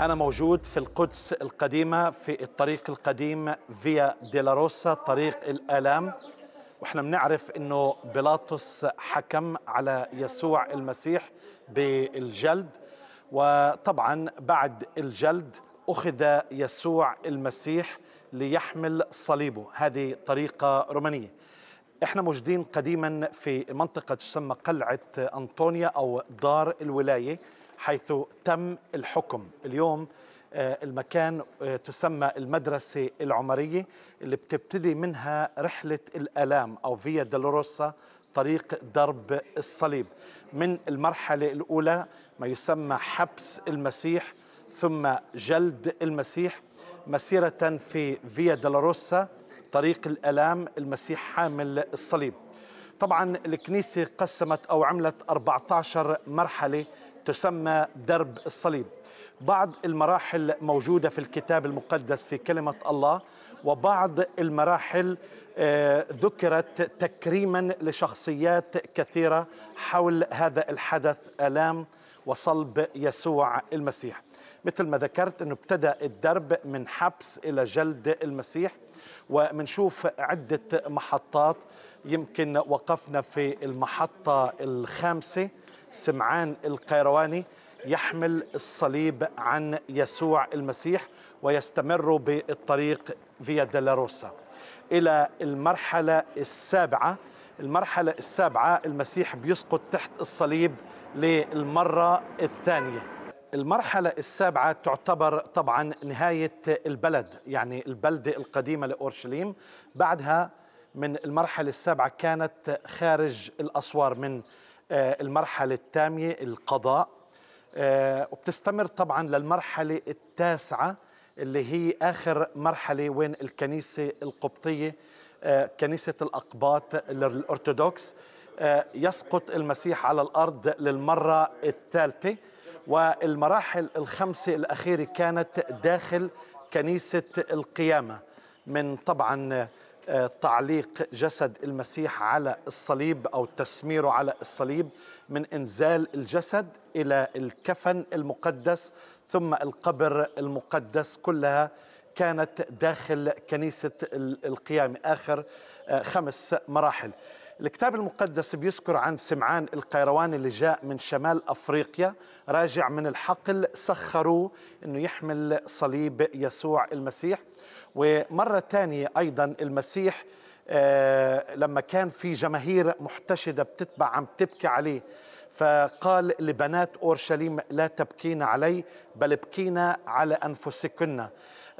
أنا موجود في القدس القديمة في الطريق القديم فيا ديلاروسا طريق الآلام واحنا بنعرف انه بيلاطس حكم على يسوع المسيح بالجلد وطبعا بعد الجلد اخذ يسوع المسيح ليحمل صليبه هذه طريقه رومانيه احنا موجودين قديما في منطقه تسمى قلعه انطونيا او دار الولايه حيث تم الحكم اليوم آه، المكان آه، تسمى المدرسة العمرية اللي بتبتدي منها رحلة الألام أو فيا دولوروسا طريق درب الصليب من المرحلة الأولى ما يسمى حبس المسيح ثم جلد المسيح مسيرة في فيا دولوروسا طريق الألام المسيح حامل الصليب طبعا الكنيسة قسمت أو عملت 14 مرحلة تسمى درب الصليب بعض المراحل موجودة في الكتاب المقدس في كلمة الله وبعض المراحل آه، ذكرت تكريما لشخصيات كثيرة حول هذا الحدث آلام وصلب يسوع المسيح مثل ما ذكرت أنه ابتدأ الدرب من حبس إلى جلد المسيح ومنشوف عدة محطات يمكن وقفنا في المحطة الخامسة سمعان القيرواني يحمل الصليب عن يسوع المسيح ويستمر بالطريق فيا ديلاروسا إلى المرحلة السابعة المرحلة السابعة المسيح بيسقط تحت الصليب للمرة الثانية المرحلة السابعة تعتبر طبعا نهاية البلد يعني البلدة القديمة لأورشليم بعدها من المرحلة السابعة كانت خارج الأسوار من آه، المرحلة التامية القضاء آه، وبتستمر طبعا للمرحلة التاسعة اللي هي آخر مرحلة وين الكنيسة القبطية آه، كنيسة الأقباط الأرثوذكس يسقط المسيح على الأرض للمرة الثالثة والمراحل الخمسة الأخيرة كانت داخل كنيسة القيامة من طبعا تعليق جسد المسيح على الصليب او تسميره على الصليب من انزال الجسد الى الكفن المقدس ثم القبر المقدس كلها كانت داخل كنيسه القيامه اخر آه، خمس مراحل. الكتاب المقدس بيذكر عن سمعان القيرواني اللي جاء من شمال افريقيا راجع من الحقل سخروه انه يحمل صليب يسوع المسيح ومرة ثانية أيضا المسيح آه، لما كان في جماهير محتشدة بتتبع عم تبكي عليه فقال لبنات أورشليم لا تبكين علي بل ابكينا على أنفسكن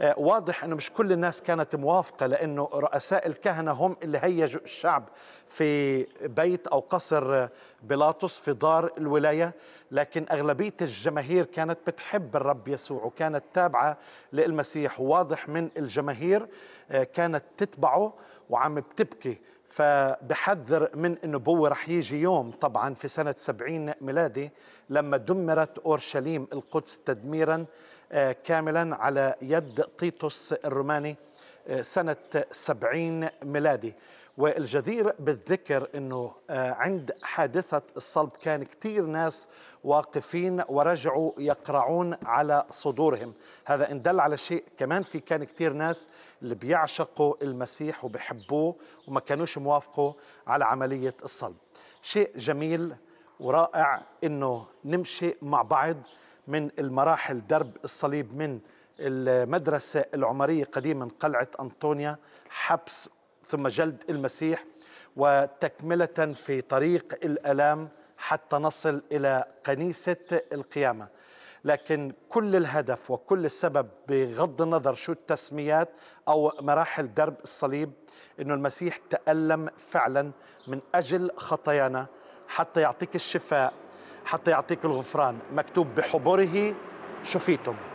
آه، واضح أنه مش كل الناس كانت موافقة لأنه رؤساء الكهنة هم اللي هيجوا الشعب في بيت أو قصر بيلاطس في دار الولاية لكن أغلبية الجماهير كانت بتحب الرب يسوع وكانت تابعة للمسيح واضح من الجماهير آه، كانت تتبعه وعم بتبكي فبحذر من انه بوي رح يجي يوم طبعا في سنة سبعين ميلادي لما دمرت أورشليم القدس تدميرا آه، كاملا على يد طيطس الروماني آه، سنة سبعين ميلادي والجدير بالذكر انه آه، عند حادثه الصلب كان كثير ناس واقفين ورجعوا يقرعون على صدورهم هذا ان دل على شيء كمان في كان كثير ناس اللي بيعشقوا المسيح وبيحبوه وما كانوش موافقوا على عمليه الصلب شيء جميل ورائع انه نمشي مع بعض من المراحل درب الصليب من المدرسة العمرية قديما قلعة أنطونيا حبس ثم جلد المسيح وتكمله في طريق الالام حتى نصل الى كنيسه القيامه لكن كل الهدف وكل السبب بغض النظر شو التسميات او مراحل درب الصليب انه المسيح تالم فعلا من اجل خطايانا حتى يعطيك الشفاء حتى يعطيك الغفران مكتوب بحبره شفيتم